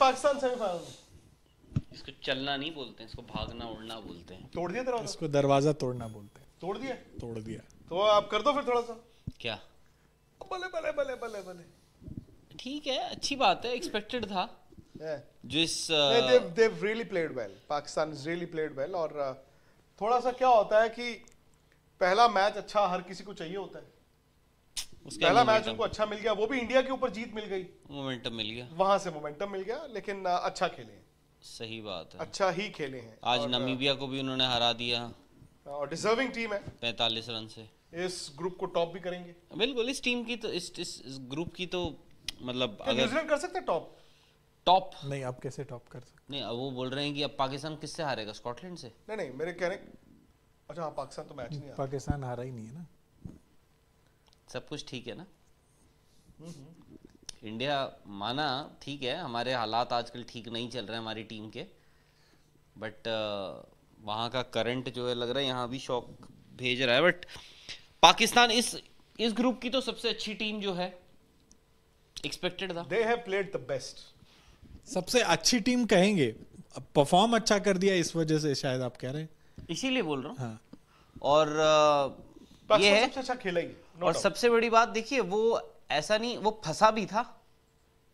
Pakistan semifinal इसको चलना नहीं बोलते इसको भागना उड़ना बोलते हैं तोड़ दिया दरवाजा इसको दरवाजा तोड़ना बोलते हैं तोड़ दिया तोड़ दिया तो आप कर दो फिर थोड़ा सा क्या भले भले भले भले भले ठीक है अच्छी बात है एक्सपेक्टेड था जिस they they really played well Pakistan is really played well और uh, थोड़ा सा क्या होता है कि पहला मैच अच्छा हर किसी को चाहिए होता है उसके पहला मैच उनको अच्छा मिल गया वो भी इंडिया के ऊपर जीत मिल गई मोमेंटम मिल गया वहां से मोमेंटम मिल गया लेकिन अच्छा खेले सही बात है अच्छा ही खेले हैं आज नमीबिया को भी उन्होंने हरा दिया और डिजर्विंग टीम है पैंतालीस रन से इस ग्रुप को टॉप भी करेंगे बिल्कुल इस टीम की तो इस इस, इस ग्रुप की तो मतलब न्यूजीलैंड कर सकते हैं टॉप टॉप नहीं आप कैसे टॉप कर सकते नहीं अब वो बोल रहे हैं कि अब पाकिस्तान किससे हारेगा स्कॉटलैंड से नहीं नहीं मेरे कह रहे अच्छा हाँ पाकिस्तान तो मैच नहीं पाकिस्तान हारा ही नहीं है ना सब कुछ ठीक है ना इंडिया माना ठीक है हमारे हालात आजकल ठीक नहीं चल रहे हैं हमारी टीम के बट uh, वहाँ का करंट जो है लग रहा है यहाँ भी शॉक भेज रहा है बट पाकिस्तान इस इस ग्रुप की तो सबसे अच्छी टीम जो है एक्सपेक्टेड था they have played the best सबसे अच्छी टीम कहेंगे परफॉर्म अच्छा कर दिया इस वजह से शायद आप कह रहे हैं इसीलिए बोल रहा हूँ हाँ। और आ, uh, ये है सबसे अच्छा खेला ही no और doubt. सबसे बड़ी बात देखिए वो ऐसा नहीं वो फंसा भी था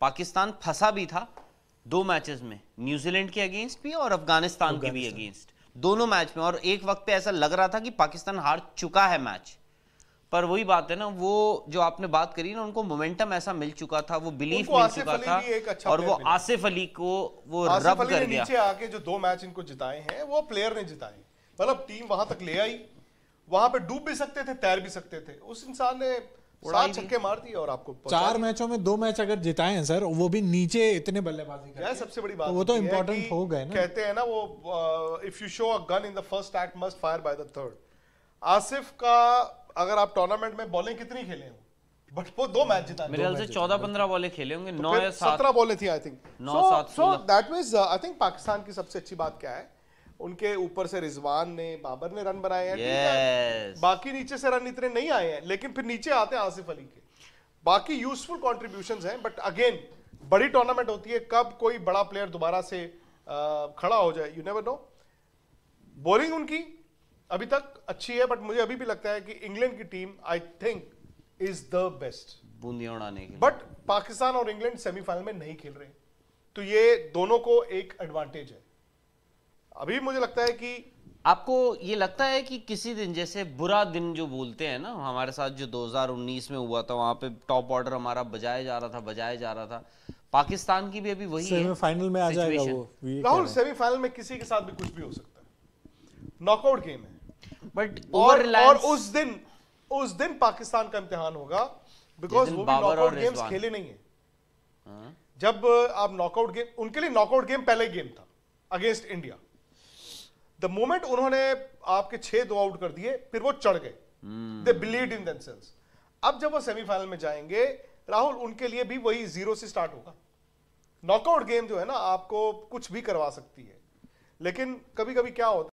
पाकिस्तान फंसा भी था दो मैचेस में न्यूजीलैंड के अगेंस्ट भी और अफगानिस्तान के भी अगेंस्ट दोनों मैच में और एक वक्त पे ऐसा लग रहा था कि पाकिस्तान हार चुका है मैच पर वही बात है ना वो जो आपने बात करी ना उनको मोमेंटम ऐसा मिल चुका था वो बिलीफ मिल चुका था अच्छा और वो आसिफ अली को वो रब कर गया नीचे आके जो दो मैच इनको जिताए हैं वो प्लेयर ने जिताए मतलब टीम वहां तक ले आई वहां पे डूब भी सकते थे तैर भी सकते थे उस इंसान ने सात छक्के मार दिए और आपको चार मैचों में दो मैच अगर जिताए हैं सर वो भी नीचे इतने बल्लेबाजी का सबसे बड़ी बात तो वो तो इम्पोर्टेंट हो गए ना कहते हैं ना वो if you show a gun in the first act must fire by the third Asif का अगर आप टूर्नामेंट में बॉलिंग कितनी खेले हो बट वो दो मैच जिता मेरे ख्याल से चौदह पंद्रह बॉले खेले होंगे तो नौ या सत्रह बॉले थी आई थिंक नौ सात so that means I think Pakistan की सबसे अच्छी बात क्या है उनके ऊपर से रिजवान ने बाबर ने रन बनाए हैं बाकी नीचे से रन इतने नहीं आए हैं लेकिन फिर नीचे आते हैं आसिफ अली के बाकी यूजफुल कॉन्ट्रीब्यूशन है बट अगेन बड़ी टूर्नामेंट होती है कब कोई बड़ा प्लेयर दोबारा से आ, खड़ा हो जाए यू नेवर नो बोलिंग उनकी अभी तक अच्छी है बट मुझे अभी भी लगता है कि इंग्लैंड की team I think is the best बूंदियां उड़ाने की बट पाकिस्तान और इंग्लैंड सेमीफाइनल में नहीं खेल रहे तो ये दोनों को एक एडवांटेज है अभी मुझे लगता है कि आपको ये लगता है कि किसी दिन जैसे बुरा दिन जो बोलते हैं ना हमारे साथ जो 2019 में हुआ था वहां पे टॉप ऑर्डर हमारा बजाया जा रहा था बजाया जा रहा था पाकिस्तान की भी अभी वही सेमीफाइनल में आ जाएगा वो राहुल सेमीफाइनल में किसी के साथ भी कुछ भी हो सकता है नॉकआउट गेम है बट और, और उस दिन उस दिन पाकिस्तान का इम्तिहान होगा बिकॉज वो भी नॉकआउट गेम्स खेले नहीं है हाँ। जब आप नॉकआउट गेम उनके लिए नॉकआउट गेम पहले गेम था अगेंस्ट इंडिया द मोमेंट उन्होंने आपके छह दो आउट कर दिए फिर वो चढ़ गए दे बिलीव इन देंस अब जब वो सेमीफाइनल में जाएंगे राहुल उनके लिए भी वही जीरो से स्टार्ट होगा नॉकआउट गेम जो है ना आपको कुछ भी करवा सकती है लेकिन कभी कभी क्या होता है